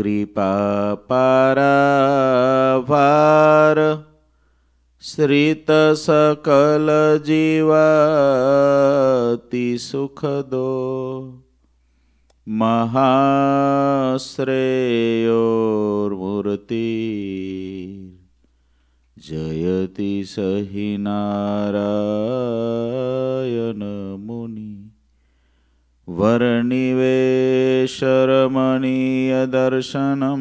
કૃપા પારાવાર શ્રીત સકલ જીવાતિ સુખદો મહાશ્રેયોર્મૂર્તિ જયતિ સહિ નારાયણ वर्णिवेशरमणीयदर्शनं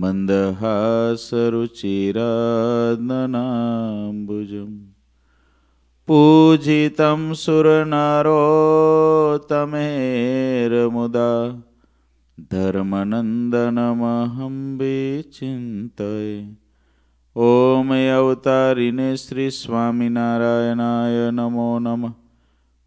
मन्दहासरुचिरादनाम्बुजम् पूजितं सुरनरोतमेर्मुदा धर्मनन्दनमहं विचिन्तये ॐ अवतारिणे श्रीस्वामिनारायणाय नमो नमः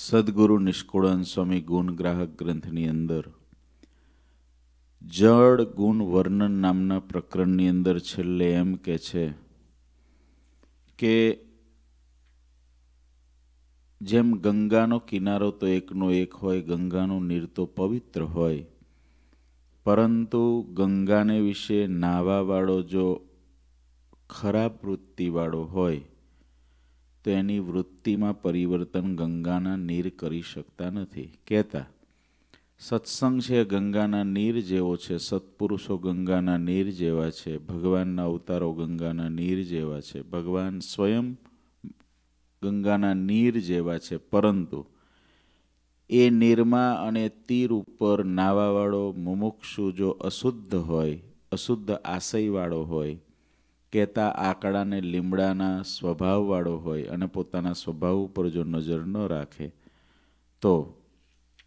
સદગુરુ નિષ્કુળાન સ્વામી ગુણગ્રાહક ગ્રંથની અંદર જળ ગુણ વર્ણન નામના પ્રકરણની અંદર છેલ્લે એમ કે છે કે જેમ ગંગાનો કિનારો તો એકનો એક હોય ગંગાનું નીર તો પવિત્ર હોય પરંતુ ગંગાને વિશે નાહવાવાળો જો ખરાબ વૃત્તિવાળો હોય તો એની વૃત્તિમાં પરિવર્તન ગંગાના નીર કરી શકતા નથી કહેતા સત્સંગ છે ગંગાના નીર જેવો છે સત્પુરુષો ગંગાના નીર જેવા છે ભગવાનના અવતારો ગંગાના નીર જેવા છે ભગવાન સ્વયં ગંગાના નીર જેવા છે પરંતુ એ નીરમાં અને તીર ઉપર નાવાવાળો મુમુક્ષુ જો અશુદ્ધ હોય અશુદ્ધ આશયવાળો હોય કહેતા આકડાને લીમડાના સ્વભાવવાળો હોય અને પોતાના સ્વભાવ ઉપર જો નજર ન રાખે તો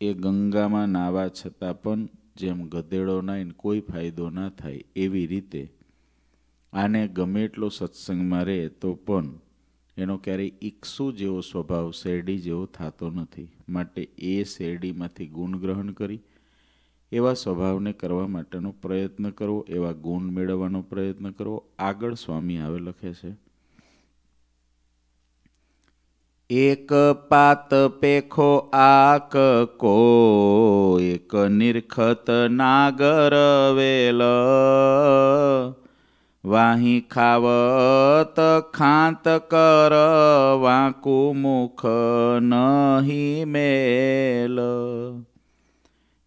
એ ગંગામાં નાવા છતાં પણ જેમ ગધેડો નાઈને કોઈ ફાયદો ના થાય એવી રીતે આને ગમે એટલો સત્સંગમાં રહે તો પણ એનો ક્યારેય ઈક્ષુ જેવો સ્વભાવ શેરડી જેવો થતો નથી માટે એ શેરડીમાંથી ગુણ ગ્રહણ કરી એવા સ્વભાવને કરવા માટેનો પ્રયત્ન કરવો એવા ગુણ મેળવવાનો પ્રયત્ન કરવો આગળ સ્વામી આવે લખે છે એક પાત પેખો આક કો એક નિરખત નાગર વેલ વાહી ખાવત ખાંત કર વાંકુ મુખ નહી મેલ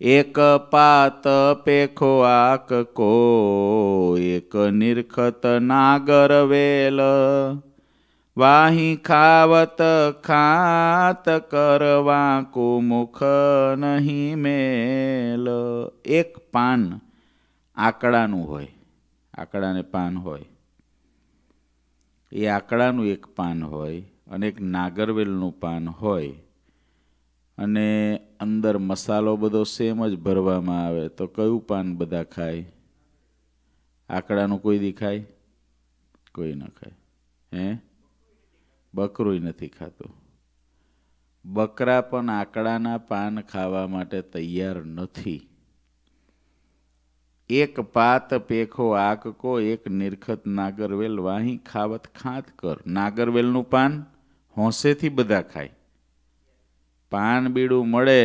એક પાત પેખો આક કો એક નિરખત નાગર વેલ વાહી ખાવત ખાત કરવા કુમુખ નહીં મેલ એક પાન આકડાનું હોય આકડાને પાન હોય એ આકડાનું એક પાન હોય અને એક નાગરવેલનું પાન હોય અને અંદર મસાલો બધો સેમ જ ભરવામાં આવે તો કયું પાન બધા ખાય આકડાનું કોઈ દી ખાય કોઈ ન ખાય હે બકરું નથી ખાતું બકરા પણ આકડાના પાન ખાવા માટે તૈયાર નથી એક પાત પેખો આકકો એક નિરખત નાગરવેલ વાહી ખાવત ખાત કર નાગરવેલનું પાન હોંશેથી બધા ખાય પાન બીડું મળે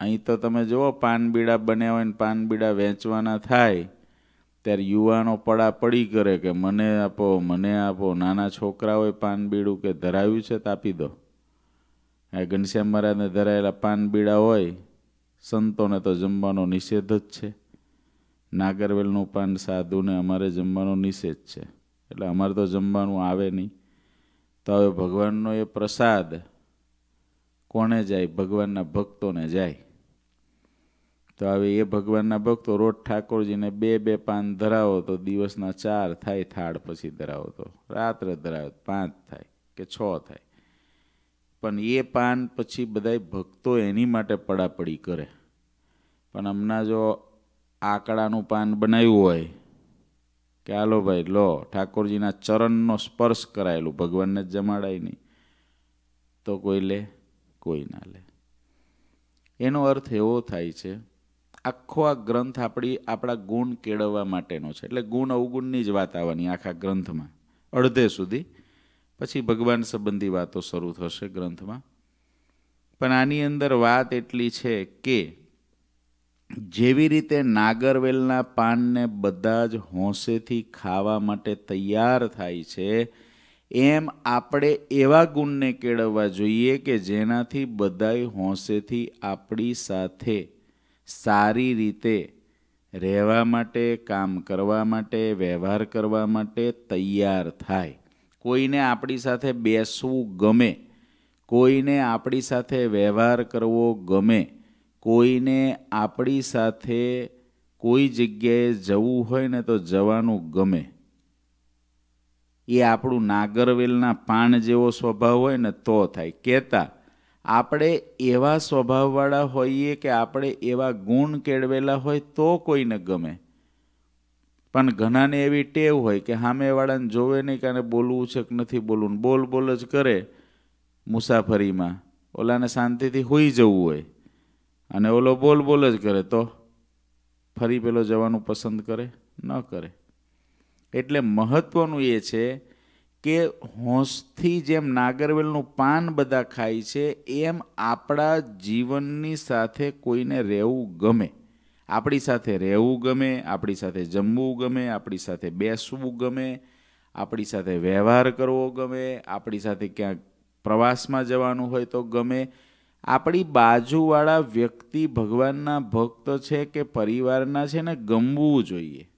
અહીં તો તમે જુઓ પાનબીડા બન્યા હોય ને પાનબીડા વેચવાના થાય ત્યારે યુવાનો પડા પડી કરે કે મને આપો મને આપો નાના છોકરાઓએ પાનબીડું કે ધરાવ્યું છે તો આપી દો આ ઘનશ્યામ મહારાજને ધરાયેલા પાનબીડા હોય સંતોને તો જમવાનો નિષેધ જ છે નાગરવેલનું પાન સાધુને અમારે જમવાનો નિષેધ છે એટલે અમારે તો જમવાનું આવે નહીં તો હવે ભગવાનનો એ પ્રસાદ કોને જાય ભગવાનના ભક્તોને જાય તો હવે એ ભગવાનના ભક્તો રોજ ઠાકોરજીને બે બે પાન ધરાવો તો દિવસના ચાર થાય થાળ પછી ધરાવો તો રાત્રે ધરાવો પાંચ થાય કે છ થાય પણ એ પાન પછી બધા ભક્તો એની માટે પડાપડી કરે પણ હમણાં જો આકડાનું પાન બનાવ્યું હોય કે હાલો ભાઈ લો ઠાકોરજીના ચરણનો સ્પર્શ કરાયેલું ભગવાનને જમાડાય નહીં તો કોઈ લે કોઈ ના લે એનો અર્થ એવો થાય છે આખો આ ગ્રંથ આપણી આપણા ગુણ કેળવવા માટેનો છે એટલે ગુણ અવગુણની જ વાત આવવાની આખા ગ્રંથમાં અડધે સુધી પછી ભગવાન સંબંધી વાતો શરૂ થશે ગ્રંથમાં પણ આની અંદર વાત એટલી છે કે જેવી રીતે નાગરવેલના પાનને બધા જ હોંશેથી ખાવા માટે તૈયાર થાય છે એમ આપણે એવા ગુણને કેળવવા જોઈએ કે જેનાથી બધાય હોંશેથી આપણી સાથે સારી રીતે રહેવા માટે કામ કરવા માટે વ્યવહાર કરવા માટે તૈયાર થાય કોઈને આપણી સાથે બેસવું ગમે કોઈને આપણી સાથે વ્યવહાર કરવો ગમે કોઈને આપણી સાથે કોઈ જગ્યાએ જવું હોય ને તો જવાનું ગમે એ આપણું નાગરવેલના પાન જેવો સ્વભાવ હોય ને તો થાય કહેતા આપણે એવા સ્વભાવવાળા હોઈએ કે આપણે એવા ગુણ કેળવેલા હોય તો કોઈને ગમે પણ ઘણાને એવી ટેવ હોય કે સામેવાળાને જોવે નહીં કાને બોલવું છે કે નથી બોલવું બોલ બોલ જ કરે મુસાફરીમાં ઓલાને શાંતિથી હોઈ જવું હોય અને ઓલો બોલ બોલ જ કરે તો ફરી પેલો જવાનું પસંદ કરે ન કરે એટલે મહત્ત્વનું એ છે કે હોંશથી જેમ નાગરવેલનું પાન બધા ખાય છે એમ આપણા જીવનની સાથે કોઈને રહેવું ગમે આપણી સાથે રહેવું ગમે આપણી સાથે જમવું ગમે આપણી સાથે બેસવું ગમે આપણી સાથે વ્યવહાર કરવો ગમે આપણી સાથે ક્યાંક પ્રવાસમાં જવાનું હોય તો ગમે આપણી બાજુવાળા વ્યક્તિ ભગવાનના ભક્ત છે કે પરિવારના છે ને ગમવું જોઈએ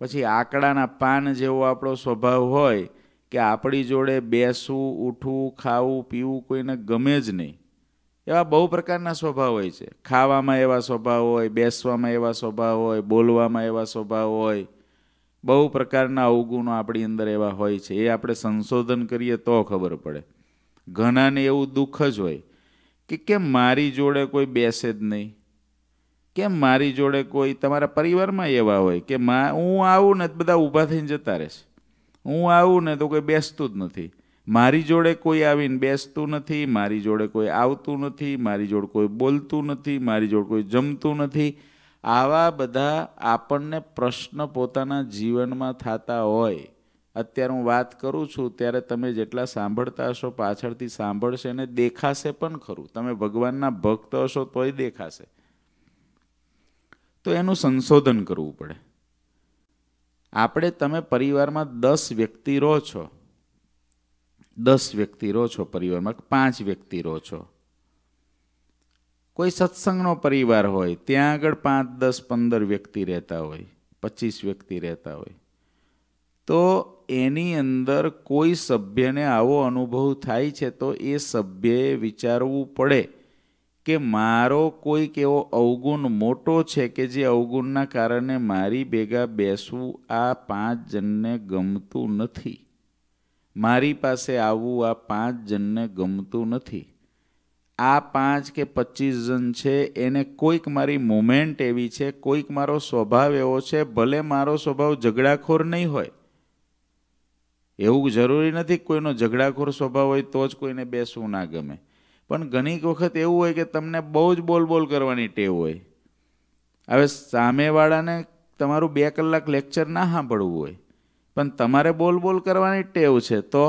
પછી આંકડાના પાન જેવો આપણો સ્વભાવ હોય કે આપણી જોડે બેસવું ઉઠવું ખાવું પીવું કોઈને ગમે જ નહીં એવા બહુ પ્રકારના સ્વભાવ હોય છે ખાવામાં એવા સ્વભાવ હોય બેસવામાં એવા સ્વભાવ હોય બોલવામાં એવા સ્વભાવ હોય બહુ પ્રકારના અવગુણો આપણી અંદર એવા હોય છે એ આપણે સંશોધન કરીએ તો ખબર પડે ઘણાને એવું દુઃખ જ હોય કે કેમ મારી જોડે કોઈ બેસે જ નહીં કેમ મારી જોડે કોઈ તમારા પરિવારમાં એવા હોય કે મા હું આવું ને બધા ઊભા થઈને જતા રહેશે હું આવું ને તો કોઈ બેસતું જ નથી મારી જોડે કોઈ આવીને બેસતું નથી મારી જોડે કોઈ આવતું નથી મારી જોડે કોઈ બોલતું નથી મારી જોડે કોઈ જમતું નથી આવા બધા આપણને પ્રશ્ન પોતાના જીવનમાં થતા હોય અત્યારે હું વાત કરું છું ત્યારે તમે જેટલા સાંભળતા હશો પાછળથી સાંભળશે અને દેખાશે પણ ખરું તમે ભગવાનના ભક્ત હશો તોય દેખાશે તો એનું સંશોધન કરવું પડે આપણે તમે પરિવારમાં દસ વ્યક્તિ રહો છો દસ વ્યક્તિ રહો છો પરિવારમાં પાંચ વ્યક્તિ રહો છો કોઈ સત્સંગનો પરિવાર હોય ત્યાં આગળ પાંચ દસ પંદર વ્યક્તિ રહેતા હોય પચીસ વ્યક્તિ રહેતા હોય તો એની અંદર કોઈ સભ્યને આવો અનુભવ થાય છે તો એ સભ્યએ વિચારવું પડે કે મારો કોઈક એવો અવગુણ મોટો છે કે જે અવગુણના કારણે મારી ભેગા બેસવું આ પાંચ જણને ગમતું નથી મારી પાસે આવવું આ પાંચ જણને ગમતું નથી આ પાંચ કે પચીસ જણ છે એને કોઈક મારી મુમેન્ટ એવી છે કોઈક મારો સ્વભાવ એવો છે ભલે મારો સ્વભાવ ઝઘડાખોર નહીં હોય એવું જરૂરી નથી કોઈનો ઝઘડાખોર સ્વભાવ હોય તો જ કોઈને બેસવું ના ગમે પણ ઘણીક વખત એવું હોય કે તમને બહુ જ બોલ બોલ કરવાની ટેવ હોય હવે સામેવાળાને તમારું બે કલાક લેક્ચર ના સાંભળવું હોય પણ તમારે બોલ બોલ કરવાની ટેવ છે તો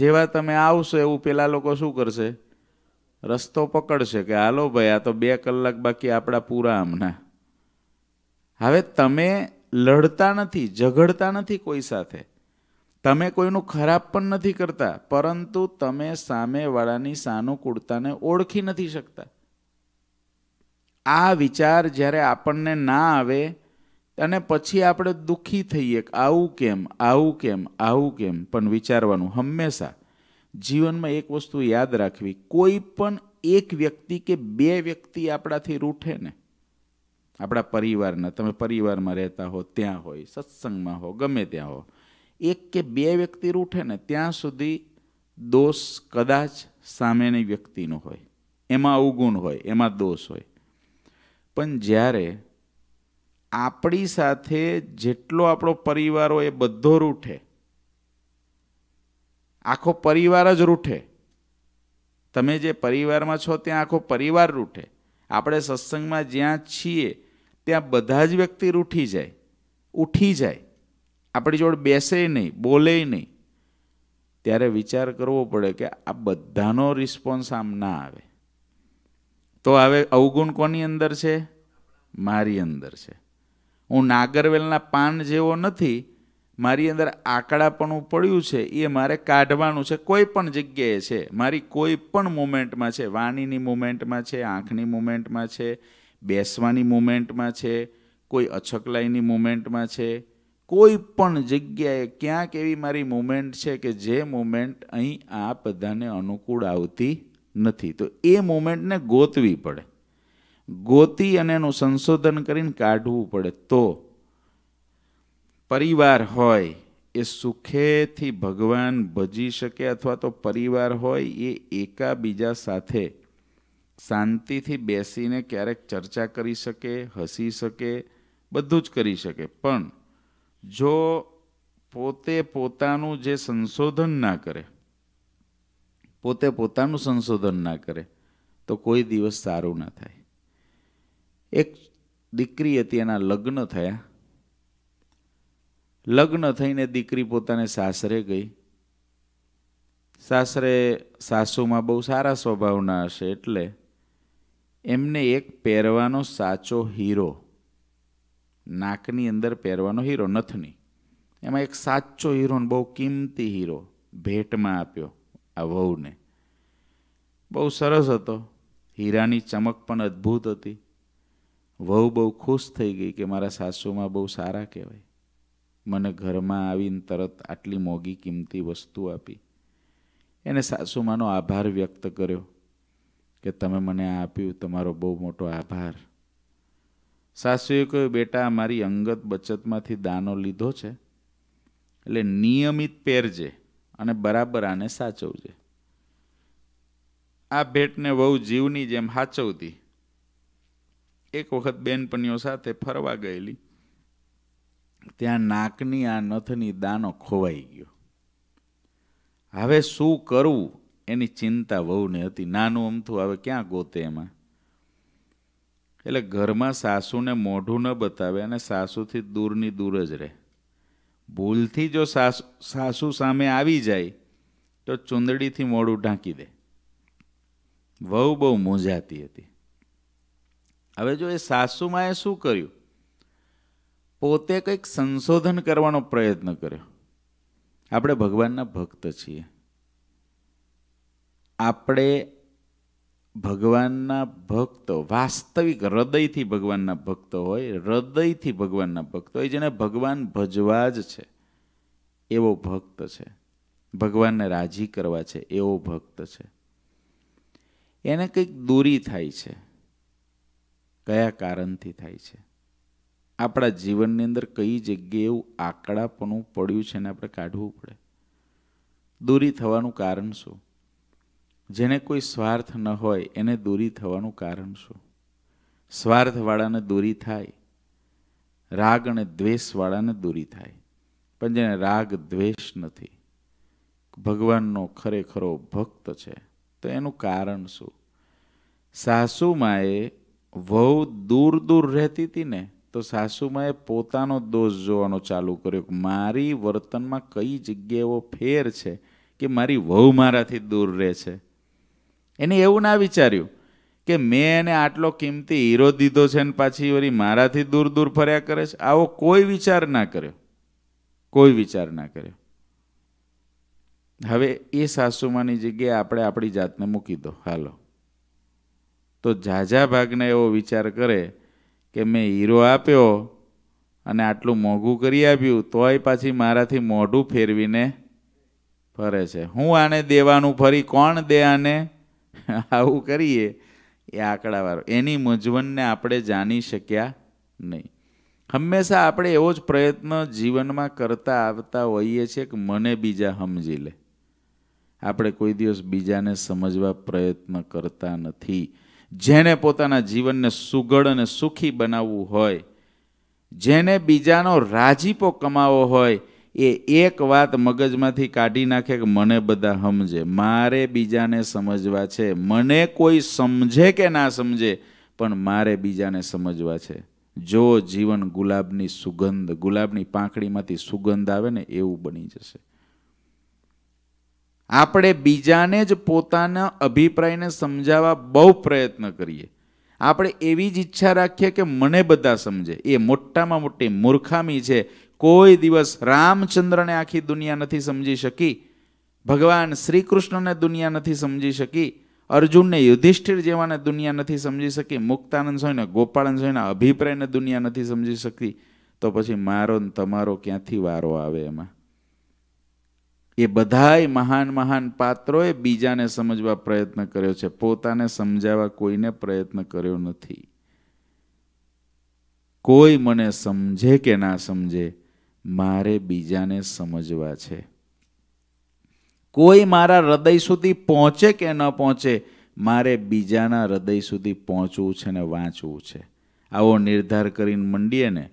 જેવા તમે આવશો એવું પેલા લોકો શું કરશે રસ્તો પકડશે કે હાલો ભાઈ આ તો બે કલાક બાકી આપણા પૂરા હમણાં હવે તમે લડતા નથી ઝઘડતા નથી કોઈ સાથે તમે કોઈનું ખરાબ પણ નથી કરતા પરંતુ તમે સામેવાળાની સાનુકૂળતાને ઓળખી નથી શકતા આ વિચાર જ્યારે આપણને ના આવે અને પછી આપણે દુઃખી થઈએ આવું કેમ આવું કેમ આવું કેમ પણ વિચારવાનું હંમેશા જીવનમાં એક વસ્તુ યાદ રાખવી કોઈ પણ એક વ્યક્તિ કે બે વ્યક્તિ આપણાથી રૂઠે ને આપણા પરિવારના તમે પરિવારમાં રહેતા હો ત્યાં હોય સત્સંગમાં હો ગમે ત્યાં હો એક કે બે વ્યક્તિ રૂઠે ને ત્યાં સુધી દોષ કદાચ સામેની વ્યક્તિનો હોય એમાં અવગુણ હોય એમાં દોષ હોય પણ જ્યારે આપણી સાથે જેટલો આપણો પરિવાર હોય એ બધો રૂઠે આખો પરિવાર જ રૂઠે તમે જે પરિવારમાં છો ત્યાં આખો પરિવાર રૂઠે આપણે સત્સંગમાં જ્યાં છીએ ત્યાં બધા જ વ્યક્તિ રૂઠી જાય ઉઠી જાય આપણી જોડે બેસે નહીં બોલે નહીં ત્યારે વિચાર કરવો પડે કે આ બધાનો રિસ્પોન્સ આમ ના આવે તો હવે અવગુણ કોની અંદર છે મારી અંદર છે હું નાગરવેલના પાન જેવો નથી મારી અંદર આકડાપણું પડ્યું છે એ મારે કાઢવાનું છે કોઈ પણ જગ્યાએ છે મારી કોઈ પણ મુમેન્ટમાં છે વાણીની મુમેન્ટમાં છે આંખની મુમેન્ટમાં છે બેસવાની મુમેન્ટમાં છે કોઈ અછકલાઈની મુમેન્ટમાં છે કોઈ પણ જગ્યાએ ક્યાંક એવી મારી મુમેન્ટ છે કે જે મુમેન્ટ અહીં આ બધાને અનુકૂળ આવતી નથી તો એ મુમેન્ટને ગોતવી પડે ગોતી અને એનું સંશોધન કરીને કાઢવું પડે તો પરિવાર હોય એ સુખેથી ભગવાન ભજી શકે અથવા તો પરિવાર હોય એ એકાબીજા સાથે શાંતિથી બેસીને ક્યારેક ચર્ચા કરી શકે હસી શકે બધું જ કરી શકે પણ જો પોતે પોતાનું જે સંશોધન ના કરે પોતે પોતાનું સંશોધન ના કરે તો કોઈ દિવસ સારું ના થાય એક દીકરી હતી એના લગ્ન થયા લગ્ન થઈને દીકરી પોતાને સાસરે ગઈ સાસરે સાસુમાં બહુ સારા સ્વભાવના હશે એટલે એમને એક પહેરવાનો સાચો હીરો નાકની અંદર પહેરવાનો હીરો નથની એમાં એક સાચો હીરોને બહુ કિંમતી હીરો ભેટમાં આપ્યો આ વહુને બહુ સરસ હતો હીરાની ચમક પણ અદ્ભુત હતી વહુ બહુ ખુશ થઈ ગઈ કે મારા સાસુમાં બહુ સારા કહેવાય મને ઘરમાં આવીને તરત આટલી મોંઘી કિંમતી વસ્તુ આપી એને સાસુમાનો આભાર વ્યક્ત કર્યો કે તમે મને આ આપ્યું તમારો બહુ મોટો આભાર સાસુએ કહ્યું બેટા મારી અંગત બચતમાંથી દાનો લીધો છે એટલે નિયમિત પહેરજે અને બરાબર આને સાચવજે આ ભેટને વહુ જીવની જેમ સાચવતી એક વખત બેનપણીઓ સાથે ફરવા ગયેલી ત્યાં નાકની આ નથની દાનો ખોવાઈ ગયો હવે શું કરવું એની ચિંતા વહુને હતી નાનું અમથું હવે ક્યાં ગોતે એમાં એટલે ઘરમાં સાસુને મોઢું ન બતાવે અને સાસુથી દૂરની દૂર જ રહે ભૂલથી જો સાસુ સામે આવી જાય તો ચૂંદડીથી મોઢું ઢાંકી દે વહુ બહુ મૂંઝાતી હતી હવે જો એ સાસુમાએ શું કર્યું પોતે કંઈક સંશોધન કરવાનો પ્રયત્ન કર્યો આપણે ભગવાનના ભક્ત છીએ આપણે ભગવાનના ભક્તો વાસ્તવિક હૃદયથી ભગવાનના ભક્તો હોય હૃદયથી ભગવાનના ભક્તો હોય જેને ભગવાન ભજવા જ છે એવો ભક્ત છે ભગવાનને રાજી કરવા છે એવો ભક્ત છે એને કંઈક દૂરી થાય છે કયા કારણથી થાય છે આપણા જીવનની અંદર કઈ જગ્યાએ એવું આકડાપણું પડ્યું છે ને આપણે કાઢવું પડે દૂરી થવાનું કારણ શું જેને કોઈ સ્વાર્થ ન હોય એને દૂરી થવાનું કારણ શું સ્વાર્થવાળાને દૂરી થાય રાગ અને દ્વેષવાળાને દૂરી થાય પણ જેને રાગ દ્વેષ નથી ભગવાનનો ખરેખરો ભક્ત છે તો એનું કારણ શું સાસુમાએ વહુ દૂર દૂર રહેતી હતી ને તો સાસુમાએ પોતાનો દોષ જોવાનો ચાલુ કર્યો મારી વર્તનમાં કઈ જગ્યાએ એવો ફેર છે કે મારી વહુ મારાથી દૂર રહે છે એને એવું ના વિચાર્યું કે મેં એને આટલો કિંમતી હીરો દીધો છે ને પાછી વળી મારાથી દૂર દૂર ફર્યા કરે છે આવો કોઈ વિચાર ના કર્યો કોઈ વિચાર ના કર્યો હવે એ સાસુમાની જગ્યાએ આપણે આપણી જાતને મૂકી દો હાલો તો ઝાઝા ભાગને એવો વિચાર કરે કે મેં હીરો આપ્યો અને આટલું મોંઘું કરી આપ્યું તોય પાછી મારાથી મોઢું ફેરવીને ફરે છે હું આને દેવાનું ફરી કોણ દે આને આવું કરીએ એ આંકડાવાળો એની મૂંઝવણને આપણે જાણી શક્યા નહીં હંમેશા આપણે એવો જ પ્રયત્ન જીવનમાં કરતા આવતા હોઈએ છીએ કે મને બીજા સમજી લે આપણે કોઈ દિવસ બીજાને સમજવા પ્રયત્ન કરતા નથી જેને પોતાના જીવનને સુઘડ અને સુખી બનાવવું હોય જેને બીજાનો રાજીપો કમાવો હોય એ એક વાત મગજમાંથી કાઢી નાખે કે મને બધા સમજે મારે બીજાને સમજવા છે મને કોઈ સમજે કે ના સમજે પણ મારે બીજાને સમજવા છે જો જીવન ગુલાબની સુગંધ ગુલાબની પાંખડીમાંથી સુગંધ આવે ને એવું બની જશે આપણે બીજાને જ પોતાના અભિપ્રાયને સમજાવવા બહુ પ્રયત્ન કરીએ આપણે એવી જ ઈચ્છા રાખીએ કે મને બધા સમજે એ મોટામાં મોટી મૂર્ખામી છે કોઈ દિવસ રામચંદ્રને આખી દુનિયા નથી સમજી શકી ભગવાન શ્રી કૃષ્ણને દુનિયા નથી સમજી શકી અર્જુનને યુધિષ્ઠિર જેવાને દુનિયા નથી સમજી શકી મુક્તાનંદ સ્વામીને ગોપાળન સ્વામીના અભિપ્રાયને દુનિયા નથી સમજી શકી તો પછી મારો ને તમારો ક્યાંથી વારો આવે એમાં એ બધાય મહાન મહાન પાત્રોએ બીજાને સમજવા પ્રયત્ન કર્યો છે પોતાને સમજાવવા કોઈને પ્રયત્ન કર્યો નથી કોઈ મને સમજે કે ના સમજે મારે બીજાને સમજવા છે કોઈ મારા હૃદય સુધી પહોંચે કે ન પહોંચે મારે બીજાના હૃદય સુધી પહોંચવું છે ને વાંચવું છે આવો નિર્ધાર કરીને મંડીએ ને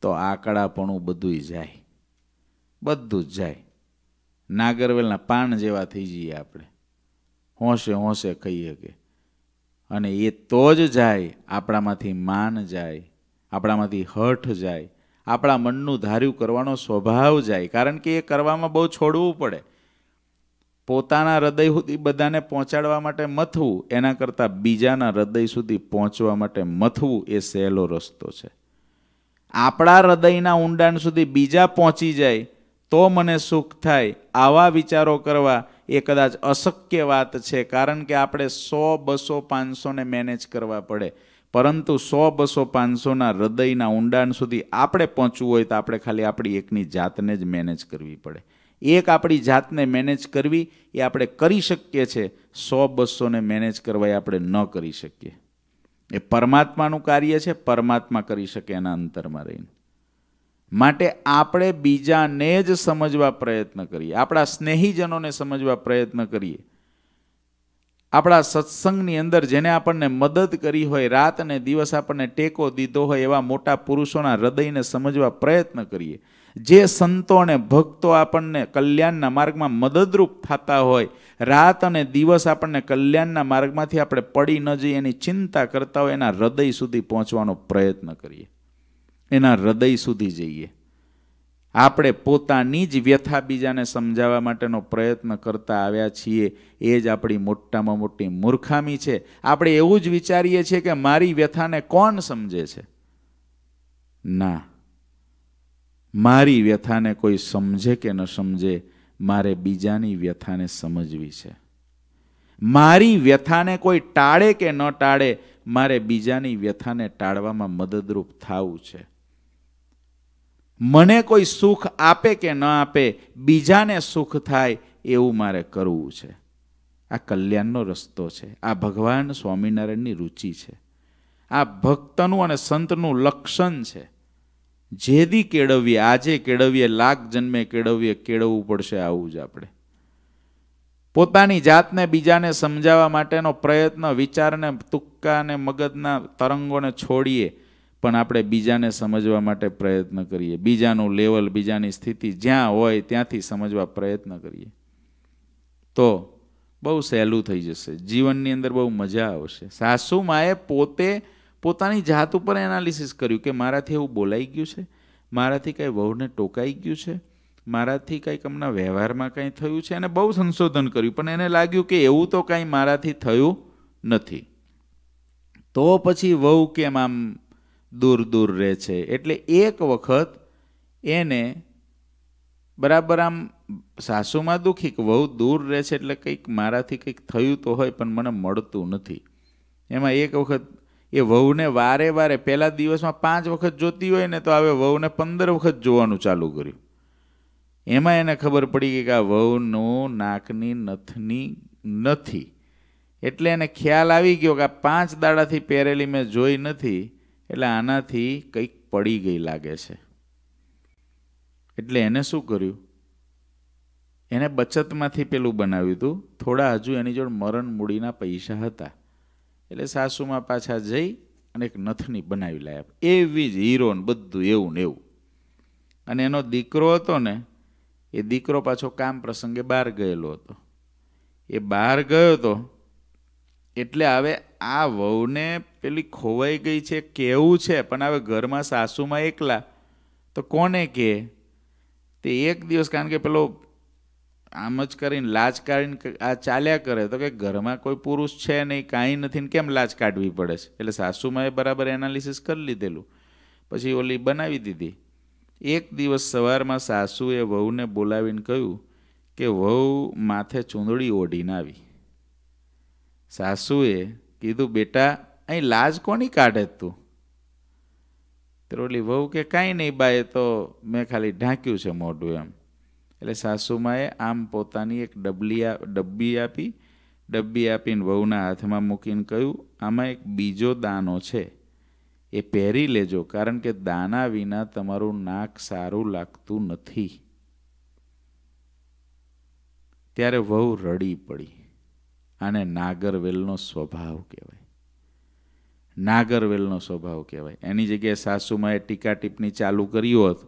તો આંકડાપણું બધું જાય બધું જ જાય નાગરવેલના પાન જેવા થઈ જઈએ આપણે હોંશે હોંશે કહીએ કે અને એ તો જ જાય આપણામાંથી માન જાય આપણામાંથી હઠ જાય આપણા મનનું ધાર્યું કરવાનો સ્વભાવ જાય કારણ કે એ કરવામાં બહુ છોડવું પડે પોતાના હૃદય સુધી બધાને પહોંચાડવા માટે મથવું એના કરતાં બીજાના હૃદય સુધી પહોંચવા માટે મથવું એ સહેલો રસ્તો છે આપણા હૃદયના ઊંડાણ સુધી બીજા પહોંચી જાય તો મને સુખ થાય આવા વિચારો કરવા એ કદાચ અશક્ય વાત છે કારણ કે આપણે સો બસો પાંચસોને મેનેજ કરવા પડે પરંતુ સો બસો પાંચસોના હૃદયના ઊંડાણ સુધી આપણે પહોંચવું હોય તો આપણે ખાલી આપણી એકની જાતને જ મેનેજ કરવી પડે એક આપણી જાતને મેનેજ કરવી એ આપણે કરી શકીએ છીએ સો બસોને મેનેજ કરવા એ આપણે ન કરી શકીએ એ પરમાત્માનું કાર્ય છે પરમાત્મા કરી શકે એના અંતરમાં રહીને માટે આપણે બીજાને જ સમજવા પ્રયત્ન કરીએ આપણા સ્નેહીજનોને સમજવા પ્રયત્ન કરીએ આપણા સત્સંગની અંદર જેને આપણને મદદ કરી હોય રાત અને દિવસ આપણને ટેકો દીધો હોય એવા મોટા પુરુષોના હૃદયને સમજવા પ્રયત્ન કરીએ જે સંતો અને ભક્તો આપણને કલ્યાણના માર્ગમાં મદદરૂપ થતા હોય રાત અને દિવસ આપણને કલ્યાણના માર્ગમાંથી આપણે પડી ન જઈએ એની ચિંતા કરતા હોય એના હૃદય સુધી પહોંચવાનો પ્રયત્ન કરીએ એના હૃદય સુધી જઈએ આપણે પોતાની જ વ્યથા બીજાને સમજાવવા માટેનો પ્રયત્ન કરતા આવ્યા છીએ એ જ આપણી મોટામાં મોટી મૂર્ખામી છે આપણે એવું જ વિચારીએ છીએ કે મારી વ્યથાને કોણ સમજે છે ના મારી વ્યથાને કોઈ સમજે કે ન સમજે મારે બીજાની વ્યથાને સમજવી છે મારી વ્યથાને કોઈ ટાળે કે ન ટાળે મારે બીજાની વ્યથાને ટાળવામાં મદદરૂપ થવું છે મને કોઈ સુખ આપે કે ન આપે બીજાને સુખ થાય એવું મારે કરવું છે આ કલ્યાણનો રસ્તો છે આ ભગવાન સ્વામિનારાયણની રુચિ છે આ ભક્તનું અને સંતનું લક્ષણ છે જેદી કેળવીએ આજે કેળવીએ લાખ જન્મે કેળવીએ કેળવવું પડશે આવું જ આપણે પોતાની જાતને બીજાને સમજાવવા માટેનો પ્રયત્ન વિચારને તુક્કા અને મગજના તરંગોને છોડીએ પણ આપણે બીજાને સમજવા માટે પ્રયત્ન કરીએ બીજાનું લેવલ બીજાની સ્થિતિ જ્યાં હોય ત્યાંથી સમજવા પ્રયત્ન કરીએ તો બહુ સહેલું થઈ જશે જીવનની અંદર બહુ મજા આવશે સાસુ માએ પોતે પોતાની જાત ઉપર એનાલિસિસ કર્યું કે મારાથી એવું બોલાઈ ગયું છે મારાથી કાંઈ વહુને ટોકાઈ ગયું છે મારાથી કાંઈક હમણાં વ્યવહારમાં કાંઈ થયું છે અને બહુ સંશોધન કર્યું પણ એને લાગ્યું કે એવું તો કાંઈ મારાથી થયું નથી તો પછી વહુ કેમ આમ દૂર દૂર રહે છે એટલે એક વખત એને બરાબર આમ સાસુમાં દુઃખી કે વહુ દૂર રહે છે એટલે કંઈક મારાથી કંઈક થયું તો હોય પણ મને મળતું નથી એમાં એક વખત એ વહુને વારે વારે પહેલા દિવસમાં પાંચ વખત જોતી હોય ને તો હવે વહુને પંદર વખત જોવાનું ચાલુ કર્યું એમાં એને ખબર પડી ગઈ કે આ વહુનું નાકની નથની નથી એટલે એને ખ્યાલ આવી ગયો કે આ પાંચ દાડાથી પહેરેલી મેં જોઈ નથી એટલે આનાથી કંઈક પડી ગઈ લાગે છે એટલે એને શું કર્યું એને બચતમાંથી પેલું બનાવ્યું હતું થોડા હજુ એની જોડે મરણ મૂડીના પૈસા હતા એટલે સાસુમાં પાછા જઈ અને એક નથની બનાવી લાવ્યા એવી જ હીરોન બધું એવું ને એવું અને એનો દીકરો હતો ને એ દીકરો પાછો કામ પ્રસંગે બહાર ગયેલો હતો એ બહાર ગયો હતો એટલે હવે આ વહુને પેલી ખોવાઈ ગઈ છે કેવું છે પણ હવે ઘરમાં સાસુમાં એકલા તો કોને કહે તે એક દિવસ કારણ કે પેલો આમ જ કરીને લાજ કાઢીને આ ચાલ્યા કરે તો કે ઘરમાં કોઈ પુરુષ છે નહીં કાંઈ નથી ને કેમ લાજ કાઢવી પડે છે એટલે સાસુમાએ બરાબર એનાલિસિસ કરી લીધેલું પછી ઓલી બનાવી દીધી એક દિવસ સવારમાં સાસુએ વહુને બોલાવીને કહ્યું કે વહુ માથે ચૂંદડી ઓઢીને આવી સાસુએ કીધું બેટા અહીં લાજ કોની કાઢે તું ત્રોલી વહુ કે કાંઈ નહીં બા એ તો મેં ખાલી ઢાંક્યું છે મોઢું એમ એટલે સાસુમાએ આમ પોતાની એક ડબલી ડબ્બી આપી ડબ્બી આપીને વહુના હાથમાં મૂકીને કહ્યું આમાં એક બીજો દાનો છે એ પહેરી લેજો કારણ કે દાના વિના તમારું નાક સારું લાગતું નથી ત્યારે વહુ રડી પડી આને નાગરવેલનો સ્વભાવ કહેવાય નાગરવેલનો સ્વભાવ કહેવાય એની જગ્યાએ સાસુમાએ ટીકા ટીપની ચાલુ કરી હોત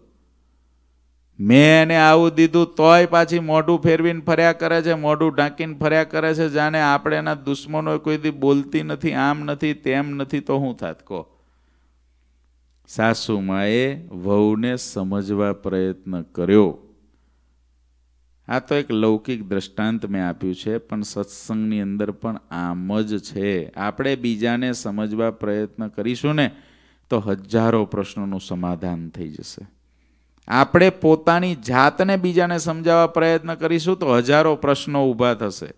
મેં એને આવું દીધું તોય પાછી મોઢું ફેરવીને ફર્યા કરે છે મોઢું ઢાંકીને ફર્યા કરે છે જાણે આપણે એના દુશ્મનો કોઈ દી બોલતી નથી આમ નથી તેમ નથી તો હું થાત કહો સાસુમાએ વહુને સમજવા પ્રયત્ન કર્યો આ તો એક લૌકિક દ્રષ્ટાંત મેં આપ્યું છે પણ સત્સંગની અંદર પણ આમ જ છે આપણે બીજાને સમજવા પ્રયત્ન કરીશું ને તો હજારો પ્રશ્નોનું સમાધાન થઈ જશે આપણે પોતાની જાતને બીજાને સમજાવવા પ્રયત્ન કરીશું તો હજારો પ્રશ્નો ઊભા થશે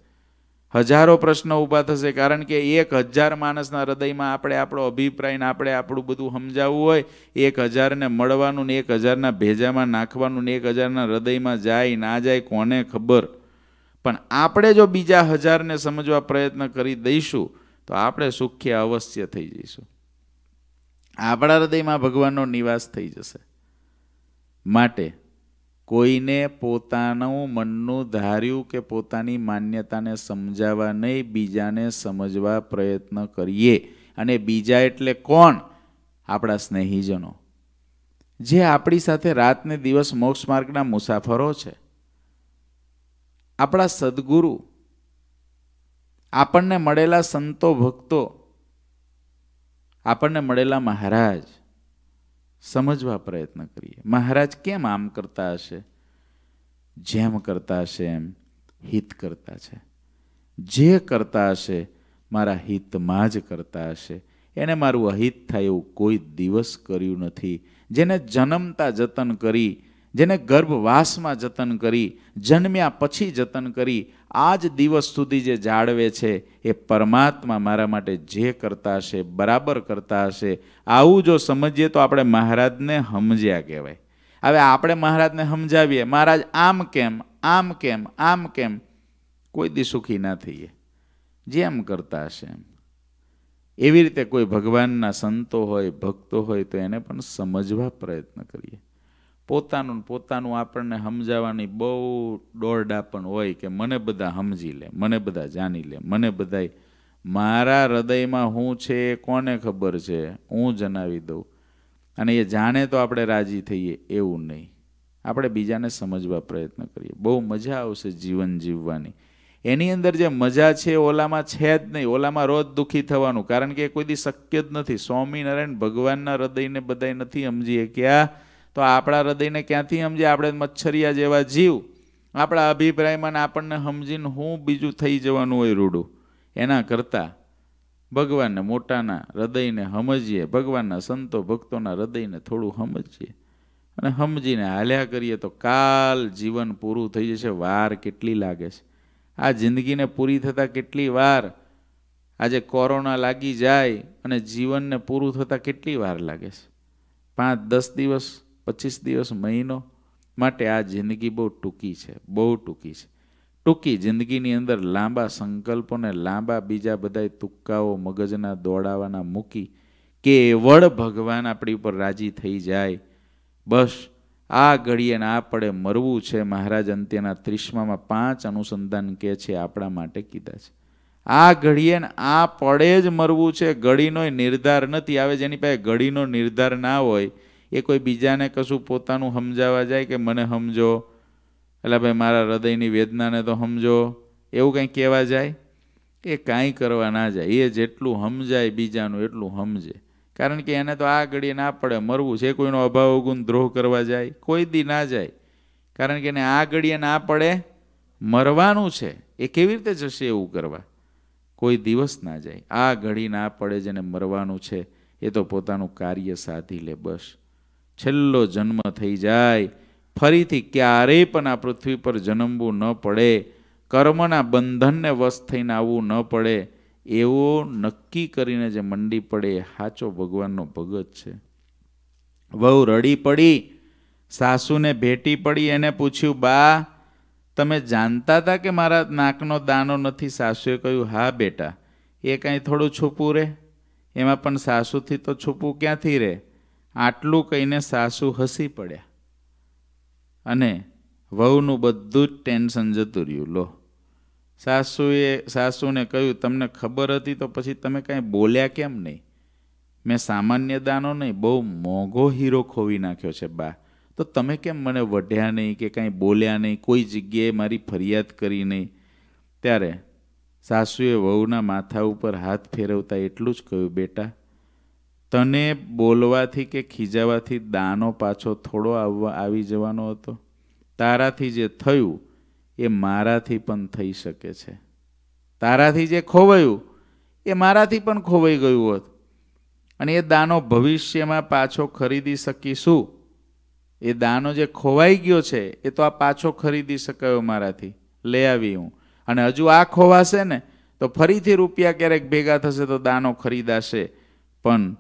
હજારો પ્રશ્ન ઊભા થશે કારણ કે એક હજાર માણસના હૃદયમાં આપણે આપણો અભિપ્રાયને આપણે આપણું બધું સમજાવવું હોય એક હજારને મળવાનું ને એક હજારના ભેજામાં નાખવાનું ને એક હજારના હૃદયમાં જાય ના જાય કોને ખબર પણ આપણે જો બીજા હજારને સમજવા પ્રયત્ન કરી દઈશું તો આપણે સુખ્ય અવશ્ય થઈ જઈશું આપણા હૃદયમાં ભગવાનનો નિવાસ થઈ જશે માટે કોઈને પોતાનું મનનું ધાર્યું કે પોતાની માન્યતાને સમજાવવા નહીં બીજાને સમજવા પ્રયત્ન કરીએ અને બીજા એટલે કોણ આપણા સ્નેહીજનો જે આપણી સાથે રાતને દિવસ મોક્ષ માર્ગના મુસાફરો છે આપણા સદગુરુ આપણને મળેલા સંતો ભક્તો આપણને મળેલા મહારાજ સમજવા પ્રયત્ન કરીએ મહારાજ કેમ આમ કરતા હશે જેમ કરતા હશે એમ હિત કરતા છે જે કરતા હશે મારા હિતમાં જ કરતા હશે એને મારું અહિત થાય એવું કોઈ દિવસ કર્યું નથી જેને જન્મતા જતન કરી જેને ગર્ભવાસમાં જતન કરી જન્મ્યા પછી જતન કરી આ જ દિવસ સુધી જે જાળવે છે એ પરમાત્મા મારા માટે જે કરતા હશે બરાબર કરતા હશે આવું જો સમજીએ તો આપણે મહારાજને સમજ્યા કહેવાય હવે આપણે મહારાજને સમજાવીએ મહારાજ આમ કેમ આમ કેમ આમ કેમ કોઈ દી સુખી ના થઈએ જેમ કરતા હશે એમ એવી રીતે કોઈ ભગવાનના સંતો હોય ભક્તો હોય તો એને પણ સમજવા પ્રયત્ન કરીએ પોતાનું પોતાનું આપણને સમજાવવાની બહુ દોરડા પણ હોય કે મને બધા સમજી લે મને બધા જાણી લે મને બધા મારા હૃદયમાં હું છે એ કોને ખબર છે હું જણાવી દઉં અને એ જાણે તો આપણે રાજી થઈએ એવું નહીં આપણે બીજાને સમજવા પ્રયત્ન કરીએ બહુ મજા આવશે જીવન જીવવાની એની અંદર જે મજા છે ઓલામાં છે જ નહીં ઓલામાં રોજ દુઃખી થવાનું કારણ કે એ કોઈ દી શક્ય જ નથી સ્વામિનારાયણ ભગવાનના હૃદયને બધાય નથી સમજી શક્યા તો આપણા હૃદયને ક્યાંથી સમજે આપણે મચ્છરિયા જેવા જીવ આપણા અભિપ્રાયમાં આપણને સમજીને હું બીજું થઈ જવાનું હોય રૂડું એના કરતાં ભગવાનને મોટાના હૃદયને સમજીએ ભગવાનના સંતો ભક્તોના હૃદયને થોડું સમજીએ અને સમજીને હાલ્યા કરીએ તો કાલ જીવન પૂરું થઈ જશે વાર કેટલી લાગે છે આ જિંદગીને પૂરી થતાં કેટલી વાર આજે કોરોના લાગી જાય અને જીવનને પૂરું થતાં કેટલી વાર લાગે છે પાંચ દસ દિવસ પચીસ દિવસ મહિનો માટે આ જિંદગી બહુ ટૂંકી છે બહુ ટૂંકી છે ટૂંકી જિંદગીની અંદર લાંબા સંકલ્પોને લાંબા બીજા બધા તુક્કાઓ મગજના દોડાવાના મૂકી કે વડ ભગવાન આપણી ઉપર રાજી થઈ જાય બસ આ ઘડીએ ના પડે મરવું છે મહારાજ અંત્યના ત્રીસમામાં પાંચ અનુસંધાન કે છે આપણા માટે કીધા છે આ ઘડીએ આ પડે જ મરવું છે ઘડીનો નિર્ધાર નથી આવે જેની પાસે ઘડીનો નિર્ધાર ના હોય એ કોઈ બીજાને કશું પોતાનું સમજાવવા જાય કે મને સમજો એટલે ભાઈ મારા હૃદયની વેદનાને તો સમજો એવું કંઈ કહેવા જાય એ કાંઈ કરવા ના જાય એ જેટલું સમજાય બીજાનું એટલું સમજે કારણ કે એને તો આ ઘડીએ ના પડે મરવું છે કોઈનો અભાવ ગુણ દ્રોહ કરવા જાય કોઈ દી ના જાય કારણ કે એને આ ઘડીએ ના પડે મરવાનું છે એ કેવી રીતે જશે એવું કરવા કોઈ દિવસ ના જાય આ ઘડી ના પડે જેને મરવાનું છે એ તો પોતાનું કાર્ય સાધી લે બસ છેલ્લો જન્મ થઈ જાય ફરીથી ક્યારેય પણ આ પૃથ્વી પર જન્મવું ન પડે કર્મના બંધનને વશ થઈને આવવું ન પડે એવો નક્કી કરીને જે મંડી પડે એ સાચો ભગવાનનો ભગત છે વહુ રડી પડી સાસુને ભેટી પડી એને પૂછ્યું બા તમે જાણતા હતા કે મારા નાકનો દાનો નથી સાસુએ કહ્યું હા બેટા એ કાંઈ થોડું છૂપું રહે એમાં પણ સાસુથી તો છૂપું ક્યાંથી રહે આટલું કહીને સાસુ હસી પડ્યા અને વહુનું બધું જ ટેન્શન જતું રહ્યું લો સાસુએ સાસુને કહ્યું તમને ખબર હતી તો પછી તમે કાંઈ બોલ્યા કેમ નહીં મેં સામાન્ય દાનો નહીં બહુ મોંઘો હીરો ખોવી નાખ્યો છે બા તો તમે કેમ મને વઢ્યા નહીં કે કાંઈ બોલ્યા નહીં કોઈ જગ્યાએ મારી ફરિયાદ કરી નહીં ત્યારે સાસુએ વહુના માથા ઉપર હાથ ફેરવતા એટલું જ કહ્યું બેટા તને બોલવાથી કે ખીજાવાથી દાનો પાછો થોડો આવવા આવી જવાનો હતો તારાથી જે થયું એ મારાથી પણ થઈ શકે છે તારાથી જે ખોવાયું એ મારાથી પણ ખોવાઈ ગયું હોત અને એ દાનો ભવિષ્યમાં પાછો ખરીદી શકીશું એ દાનો જે ખોવાઈ ગયો છે એ તો આ પાછો ખરીદી શકાયો મારાથી લઈ આવી હું અને હજુ આ ખોવાશે ને તો ફરીથી રૂપિયા ક્યારેક ભેગા થશે તો દાનો ખરીદાશે પણ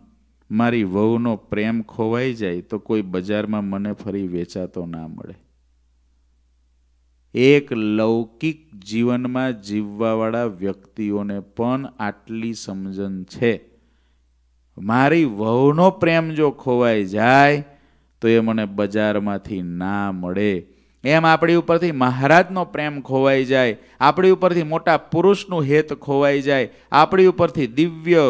મારી વહુનો પ્રેમ ખોવાઈ જાય તો કોઈ બજારમાં મને ફરી વેચાતો ના મળે એક લૌકિક જીવનમાં જીવવાવાળા વ્યક્તિઓને પણ આટલી સમજણ છે મારી વહુનો પ્રેમ જો ખોવાઈ જાય તો એ મને બજારમાંથી ના મળે એમ આપણી ઉપરથી મહારાજનો પ્રેમ ખોવાઈ જાય આપણી ઉપરથી મોટા પુરુષનું હેત ખોવાઈ જાય આપણી ઉપરથી દિવ્ય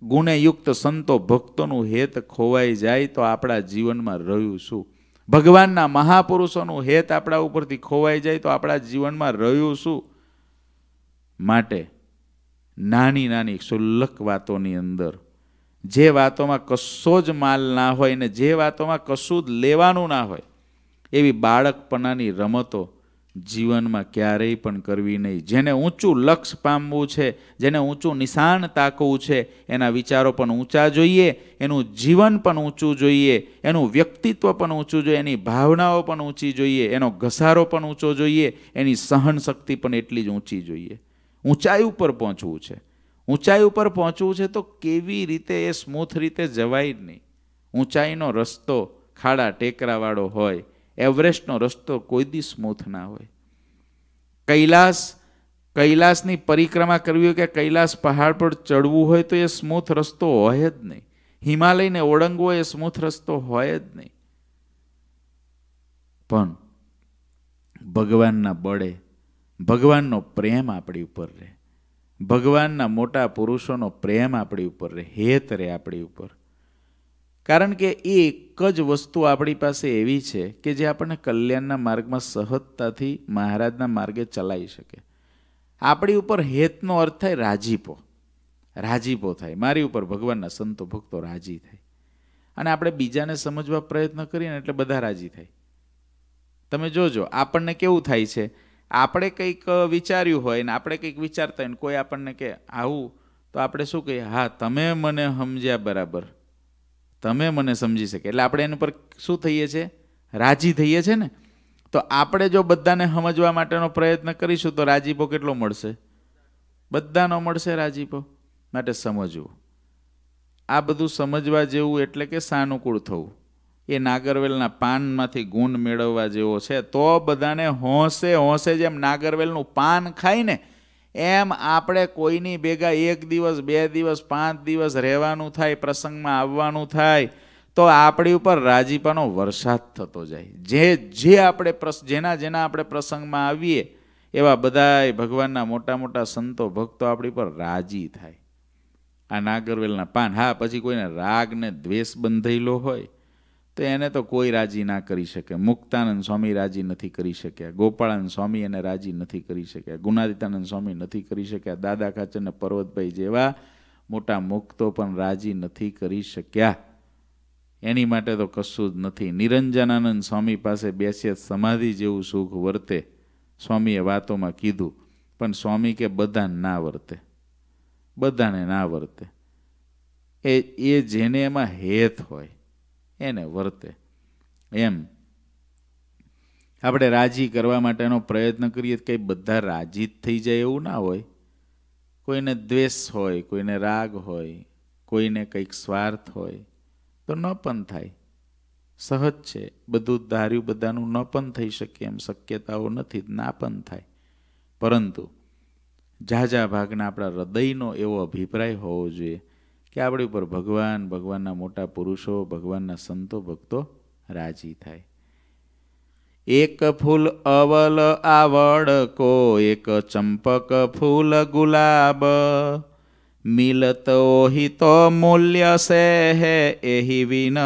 ગુણયુક્ત સંતો ભક્તોનું હેત ખોવાઈ જાય તો આપણા જીવનમાં રહ્યું શું ભગવાનના મહાપુરુષોનું હેત આપણા ઉપરથી ખોવાઈ જાય તો આપણા જીવનમાં રહ્યું શું માટે નાની નાની ક્ષુલ્લક વાતોની અંદર જે વાતોમાં કશો જ માલ ના હોય ને જે વાતોમાં કશું જ લેવાનું ના હોય એવી બાળકપણાની રમતો જીવનમાં ક્યારેય પણ કરવી નહીં જેને ઊંચું લક્ષ્ય પામવું છે જેને ઊંચું નિશાન તાકવું છે એના વિચારો પણ ઊંચા જોઈએ એનું જીવન પણ ઊંચું જોઈએ એનું વ્યક્તિત્વ પણ ઊંચું જોઈએ એની ભાવનાઓ પણ ઊંચી જોઈએ એનો ઘસારો પણ ઊંચો જોઈએ એની સહન શક્તિ પણ એટલી જ ઊંચી જોઈએ ઊંચાઈ ઉપર પહોંચવું છે ઊંચાઈ ઉપર પહોંચવું છે તો કેવી રીતે એ સ્મૂથ રીતે જવાય જ નહીં ઊંચાઈનો રસ્તો ખાડા ટેકરાવાળો હોય એવરેસ્ટનો રસ્તો કોઈ દી સ્મૂથ ના હોય કૈલાસ કૈલાસની પરિક્રમા કરવી હોય કે કૈલાસ પહાડ પર ચડવું હોય તો એ સ્મૂથ રસ્તો હોય જ નહીં હિમાલયને ઓળંગવો એ સ્મૂથ રસ્તો હોય જ નહીં પણ ભગવાનના બળે ભગવાનનો પ્રેમ આપણી ઉપર રહે ભગવાનના મોટા પુરુષોનો પ્રેમ આપણી ઉપર રહે હેત રહે આપણી ઉપર કારણ કે એ એક જ વસ્તુ આપણી પાસે એવી છે કે જે આપણને કલ્યાણના માર્ગમાં સહજતાથી મહારાજના માર્ગે ચલાવી શકે આપણી ઉપર હેતનો અર્થ થાય રાજીપો રાજીપો થાય મારી ઉપર ભગવાનના સંતો ભક્તો રાજી થાય અને આપણે બીજાને સમજવા પ્રયત્ન કરીએ ને એટલે બધા રાજી થાય તમે જોજો આપણને કેવું થાય છે આપણે કંઈક વિચાર્યું હોય ને આપણે કંઈક વિચારતા હોય ને કોઈ આપણને કે આવું તો આપણે શું કહીએ હા તમે મને સમજ્યા બરાબર તમે મને સમજી શકે એટલે આપણે એના પર શું થઈએ છીએ રાજી થઈએ છે ને તો આપણે જો બધાને સમજવા માટેનો પ્રયત્ન કરીશું તો રાજીપો કેટલો મળશે બધાનો મળશે રાજીપો માટે સમજવું આ બધું સમજવા જેવું એટલે કે સાનુકૂળ થવું એ નાગરવેલના પાનમાંથી ગુણ મેળવવા જેવો છે તો બધાને હોંશે હોંશે જેમ નાગરવેલનું પાન ખાઈને ને એમ આપણે કોઈની ભેગા એક દિવસ બે દિવસ પાંચ દિવસ રહેવાનું થાય પ્રસંગમાં આવવાનું થાય તો આપણી ઉપર રાજીપાનો વરસાદ થતો જાય જે જે આપણે જેના જેના આપણે પ્રસંગમાં આવીએ એવા બધાય ભગવાનના મોટા મોટા સંતો ભક્તો આપણી પર રાજી થાય આ નાગરવેલના પાન હા પછી કોઈને રાગ ને દ્વેષ બંધાયેલો હોય તો એને તો કોઈ રાજી ના કરી શકે મુક્તાનંદ સ્વામી રાજી નથી કરી શક્યા ગોપાળાનંદ સ્વામી એને રાજી નથી કરી શક્યા ગુનાદિતાનંદ સ્વામી નથી કરી શક્યા દાદા ખાચર પર્વતભાઈ જેવા મોટા મુક્તો પણ રાજી નથી કરી શક્યા એની માટે તો કશું જ નથી નિરંજનાનંદ સ્વામી પાસે બેસીએ સમાધિ જેવું સુખ વર્તે સ્વામીએ વાતોમાં કીધું પણ સ્વામી કે બધાને ના વર્તે બધાને ના વર્તે એ એ જેને એમાં હેત હોય એને વર્તે એમ આપણે રાજી કરવા માટેનો પ્રયત્ન કરીએ કે બધા રાજી જ થઈ જાય એવું ના હોય કોઈને દ્વેષ હોય કોઈને રાગ હોય કોઈને કંઈક સ્વાર્થ હોય તો ન પણ થાય સહજ છે બધું ધાર્યું બધાનું ન પણ થઈ શકે એમ શક્યતાઓ નથી ના પણ થાય પરંતુ ઝાઝા ભાગના આપણા હૃદયનો એવો અભિપ્રાય હોવો જોઈએ કે આપણી ઉપર ભગવાન ભગવાનના મોટા પુરુષો ભગવાનના સંતો ભક્તો રાજી થાય એક ફૂલ અવલ આવડ કો એક ચંપક ફૂલ ગુલાબ મિલતો તો મૂલ્ય સે હે એહી વિન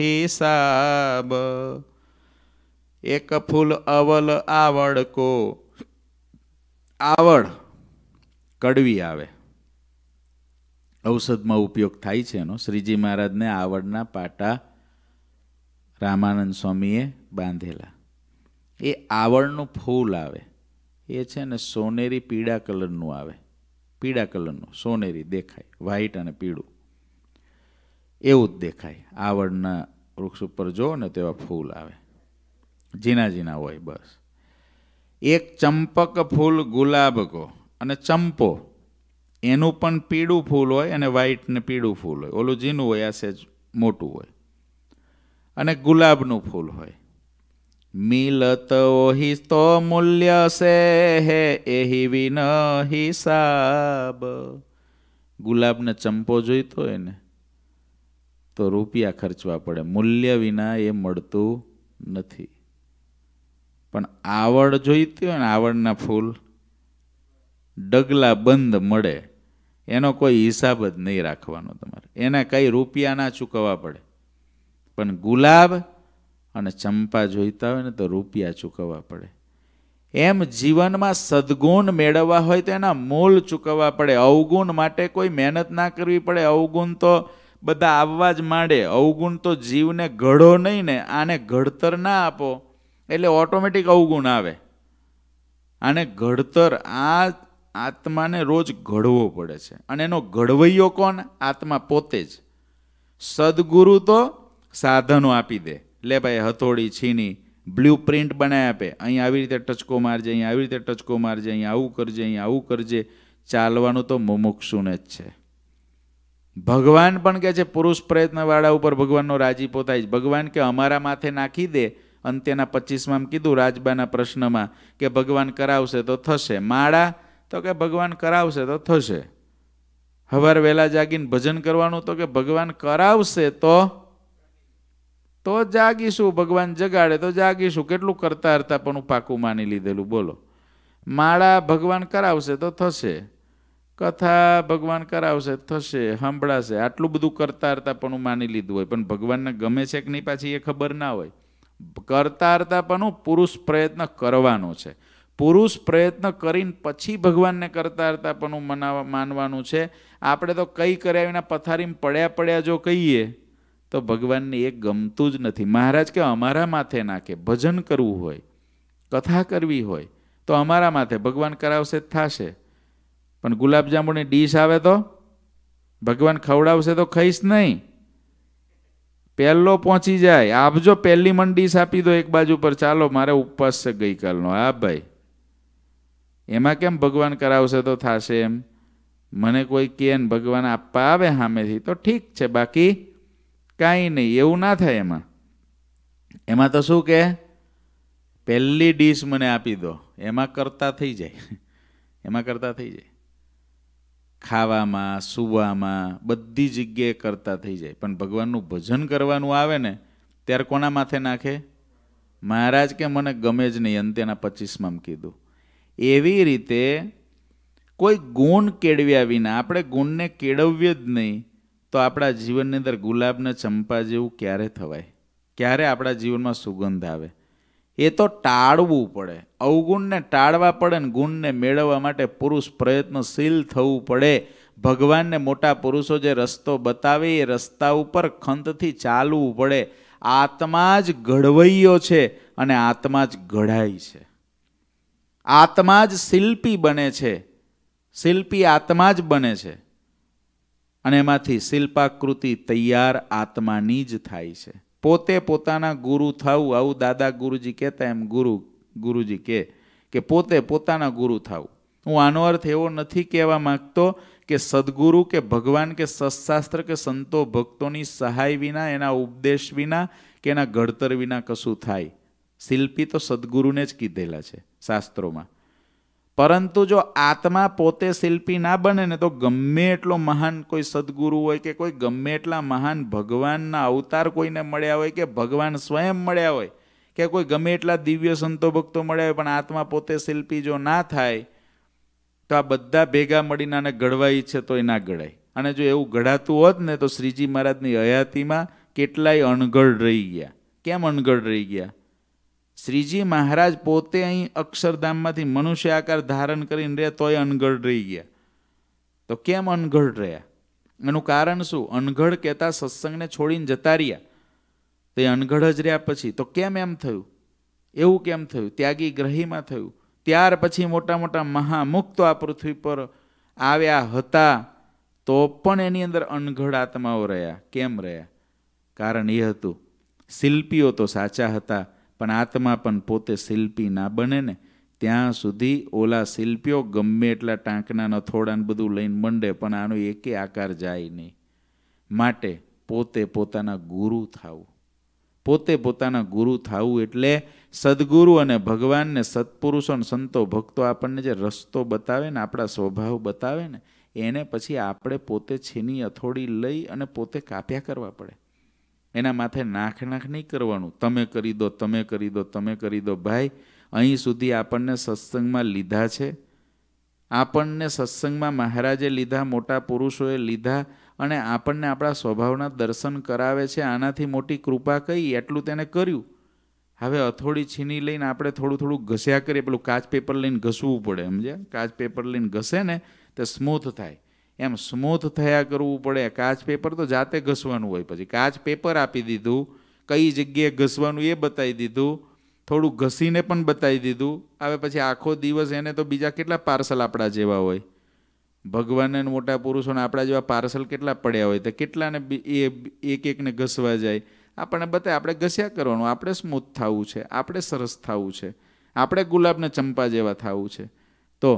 હિસાબ એક ફૂલ અવલ આવડ કો આવડ કડવી આવે ઔષધમાં ઉપયોગ થાય છે એનો શ્રીજી મહારાજને આવડના પાટા રામાનંદ સ્વામીએ બાંધેલા એ આવડનું ફૂલ આવે એ છે ને સોનેરી પીળા કલરનું આવે પીળા કલરનું સોનેરી દેખાય વ્હાઈટ અને પીળું એવું જ દેખાય આવડના વૃક્ષ ઉપર જુઓ ને તેવા ફૂલ આવે ઝીણા ઝીણા હોય બસ એક ચંપક ફૂલ ગુલાબ કો અને ચંપો એનું પણ પીળું ફૂલ હોય અને વ્હાઈટ ને પીળું ફૂલ હોય ઓલું જીનું હોય આ સહેજ મોટું હોય અને ગુલાબનું ફૂલ હોય મિલત ઓહી તો મૂલ્ય સે હે એહી વિન હિસાબ ગુલાબને ચંપો જોઈતો હોય ને તો રૂપિયા ખર્ચવા પડે મૂલ્ય વિના એ મળતું નથી પણ આવડ જોઈતી હોય ને આવડના ફૂલ ડગલા બંધ મળે એનો કોઈ હિસાબ જ નહીં રાખવાનો તમારે એને કંઈ રૂપિયા ના ચૂકવવા પડે પણ ગુલાબ અને ચંપા જોઈતા હોય ને તો રૂપિયા ચૂકવવા પડે એમ જીવનમાં સદગુણ મેળવવા હોય તો એના મૂળ ચૂકવવા પડે અવગુણ માટે કોઈ મહેનત ના કરવી પડે અવગુણ તો બધા આવવા જ માંડે અવગુણ તો જીવને ઘડો નહીં ને આને ઘડતર ના આપો એટલે ઓટોમેટિક અવગુણ આવે આને ઘડતર આ આત્માને રોજ ઘડવો પડે છે અને એનો ઘડવૈયો કોણ આત્મા પોતે જ સદગુરુ તો સાધનો આપી દે લે ભાઈ હથોડી છીની બ્લુ પ્રિન્ટ બનાવી આપે અહીં આવી રીતે ટચકો મારજે અહીં આવી રીતે ટચકો મારજે અહીં આવું કરજે અહીં આવું કરજે ચાલવાનું તો મુમુક્ષુને જ છે ભગવાન પણ કહે છે પુરુષ પ્રયત્નવાળા ઉપર ભગવાનનો રાજી પોતાય ભગવાન કે અમારા માથે નાખી દે અંત્યના પચીસમાં કીધું રાજબાના પ્રશ્નમાં કે ભગવાન કરાવશે તો થશે માળા તો કે ભગવાન કરાવશે તો થશે હવાર વહેલા જાગીને ભજન કરવાનું તો કે ભગવાન કરાવશે તો તો જાગીશું ભગવાન જગાડે તો જાગીશું કેટલું કરતા હરતા પણ હું પાકું માની લીધેલું બોલો માળા ભગવાન કરાવશે તો થશે કથા ભગવાન કરાવશે થશે સંભળાશે આટલું બધું કરતા હરતા પણ હું માની લીધું હોય પણ ભગવાનને ગમે છે કે નહીં પાછી એ ખબર ના હોય કરતા હરતા પણ પુરુષ પ્રયત્ન કરવાનો છે પુરુષ પ્રયત્ન કરીને પછી ભગવાનને કરતા કરતા પણ હું મનાવા માનવાનું છે આપણે તો કંઈ કર્યા વિના પથારીમાં પડ્યા પડ્યા જો કહીએ તો ભગવાનને એ ગમતું જ નથી મહારાજ કે અમારા માથે નાખે ભજન કરવું હોય કથા કરવી હોય તો અમારા માથે ભગવાન કરાવશે થશે પણ ગુલાબજાંબુની ડીશ આવે તો ભગવાન ખવડાવશે તો ખાઈશ નહીં પહેલો પહોંચી જાય આપજો પહેલી મન ડીશ આપી દો એક બાજુ પર ચાલો મારે ઉપવાસ છે ગઈકાલનો હા ભાઈ એમાં કેમ ભગવાન કરાવશે તો થશે એમ મને કોઈ કહે ભગવાન આપવા આવે સામેથી તો ઠીક છે બાકી કાંઈ નહીં એવું ના થાય એમાં એમાં તો શું કે પહેલી ડીશ મને આપી દો એમાં કરતા થઈ જાય એમાં કરતા થઈ જાય ખાવામાં સુવામાં બધી જગ્યાએ કરતા થઈ જાય પણ ભગવાનનું ભજન કરવાનું આવે ને ત્યારે કોના માથે નાખે મહારાજ કે મને ગમે જ નહીં અંતેના પચીસમાં કીધું એવી રીતે કોઈ ગુણ કેળવ્યા વિના આપણે ગુણને કેળવીએ જ નહીં તો આપણા જીવનની અંદર ગુલાબને ચંપા જેવું ક્યારે થવાય ક્યારે આપણા જીવનમાં સુગંધ આવે એ તો ટાળવું પડે અવગુણને ટાળવા પડે ને ગુણને મેળવવા માટે પુરુષ પ્રયત્નશીલ થવું પડે ભગવાનને મોટા પુરુષો જે રસ્તો બતાવે એ રસ્તા ઉપર ખંતથી ચાલવું પડે આત્મા જ ઘડવૈયો છે અને આત્મા જ ઘડાય છે આત્મા જ શિલ્પી બને છે શિલ્પી આત્મા જ બને છે અને એમાંથી શિલ્પાકૃતિ તૈયાર આત્માની જ થાય છે પોતે પોતાના ગુરુ થવું આવું દાદા ગુરુજી કહેતા એમ ગુરુ ગુરુજી કહે કે પોતે પોતાના ગુરુ થવું હું આનો અર્થ એવો નથી કહેવા માગતો કે સદગુરુ કે ભગવાન કે સત્શાસ્ત્ર કે સંતો ભક્તોની સહાય વિના એના ઉપદેશ વિના કે એના ઘડતર વિના કશું થાય શિલ્પી તો સદગુરુને જ કીધેલા છે શાસ્ત્રોમાં પરંતુ જો આત્મા પોતે શિલ્પી ના બને ને તો ગમે એટલો મહાન કોઈ સદગુરુ હોય કે કોઈ ગમે એટલા મહાન ભગવાનના અવતાર કોઈને મળ્યા હોય કે ભગવાન સ્વયં મળ્યા હોય કે કોઈ ગમે એટલા દિવ્ય સંતો ભક્તો મળ્યા હોય પણ આત્મા પોતે શિલ્પી જો ના થાય તો આ બધા ભેગા મળીને આને ઘડવા ઈચ્છે તો એ ના ઘડાય અને જો એવું ઘડાતું હોત ને તો શ્રીજી મહારાજની હયાતીમાં કેટલાય અણઘડ રહી ગયા કેમ અણઘડ રહી ગયા શ્રીજી મહારાજ પોતે અહીં અક્ષરધામમાંથી મનુષ્ય આકાર ધારણ કરીને રહ્યા તોય અનગઢ રહી ગયા તો કેમ અનગઢ રહ્યા એનું કારણ શું અનગઢ કહેતા સત્સંગને છોડીને જતા રહ્યા તો એ અનગઢ જ રહ્યા પછી તો કેમ એમ થયું એવું કેમ થયું ત્યાગી ગ્રહીમાં થયું ત્યાર પછી મોટા મોટા મહામુક્તો આ પૃથ્વી પર આવ્યા હતા તો પણ એની અંદર અનગઢ આત્માઓ રહ્યા કેમ રહ્યા કારણ એ હતું શિલ્પીઓ તો સાચા હતા પણ આત્મા પણ પોતે શિલ્પી ના બને ને ત્યાં સુધી ઓલા શિલ્પીઓ ગમે એટલા ટાંકના નથોડા ને બધું લઈને મંડે પણ આનો એકે આકાર જાય નહીં માટે પોતે પોતાના ગુરુ થાવું પોતે પોતાના ગુરુ થાવું એટલે સદગુરુ અને ભગવાનને સત્પુરુષો અને સંતો ભક્તો આપણને જે રસ્તો બતાવે ને આપણા સ્વભાવ બતાવે ને એને પછી આપણે પોતે છીની અથોડી લઈ અને પોતે કાપ્યા કરવા પડે એના માથે નાખ નાખ નહીં કરવાનું તમે કરી દો તમે કરી દો તમે કરી દો ભાઈ અહીં સુધી આપણને સત્સંગમાં લીધા છે આપણને સત્સંગમાં મહારાજે લીધા મોટા પુરુષોએ લીધા અને આપણને આપણા સ્વભાવના દર્શન કરાવે છે આનાથી મોટી કૃપા કઈ એટલું તેને કર્યું હવે અથોડી છીની લઈને આપણે થોડું થોડું ઘસ્યા કરીએ પેલું કાચ પેપર લઈને ઘસવું પડે સમજ્યા કાચ પેપર લઈને ઘસે ને તે સ્મૂથ થાય એમ સ્મૂથ થયા કરવું પડે કાચ પેપર તો જાતે ઘસવાનું હોય પછી કાચ પેપર આપી દીધું કઈ જગ્યાએ ઘસવાનું એ બતાવી દીધું થોડું ઘસીને પણ બતાવી દીધું હવે પછી આખો દિવસ એને તો બીજા કેટલા પાર્સલ આપણા જેવા હોય ભગવાનને મોટા પુરુષોને આપણા જેવા પાર્સલ કેટલા પડ્યા હોય તો કેટલાને એ એક એકને ઘસવા જાય આપણને બતાવે આપણે ઘસ્યા કરવાનું આપણે સ્મૂથ થવું છે આપણે સરસ થવું છે આપણે ગુલાબને ચંપા જેવા થવું છે તો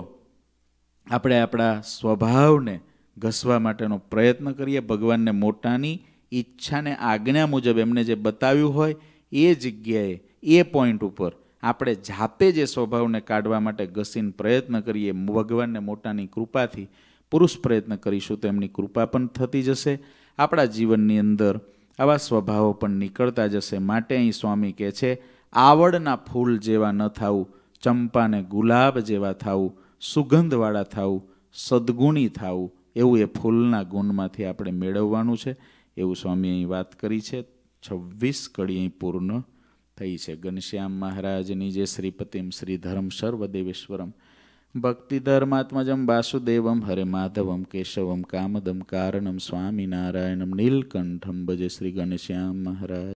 આપણે આપણા સ્વભાવને ઘસવા માટેનો પ્રયત્ન કરીએ ભગવાનને મોટાની ઈચ્છાને આજ્ઞા મુજબ એમને જે બતાવ્યું હોય એ જગ્યાએ એ પોઈન્ટ ઉપર આપણે જાતે જે સ્વભાવને કાઢવા માટે ઘસીને પ્રયત્ન કરીએ ભગવાનને મોટાની કૃપાથી પુરુષ પ્રયત્ન કરીશું તો એમની કૃપા પણ થતી જશે આપણા જીવનની અંદર આવા સ્વભાવો પણ નીકળતા જશે માટે અહીં સ્વામી કહે છે આવડના ફૂલ જેવા ન થવું ચંપાને ગુલાબ જેવા થવું સુગંધવાળા થવું સદગુણી થવું એવું એ ફૂલના ગુણમાંથી આપણે મેળવવાનું છે એવું સ્વામી અહીં વાત કરી છે છવ્વીસ કડી અહીં પૂર્ણ થઈ છે ઘનશ્યામ મહારાજની જે શ્રીપતિમ શ્રી ધર્મ સર્વદેવેશ્વરમ ભક્તિ ધર્માત્મજમ વાસુદેવમ હરે માધવમ કેશવમ કામદમ કારણમ સ્વામિનારાયણમ નીલકંઠમ ભજે શ્રી ગણશ્યામ મહારાજ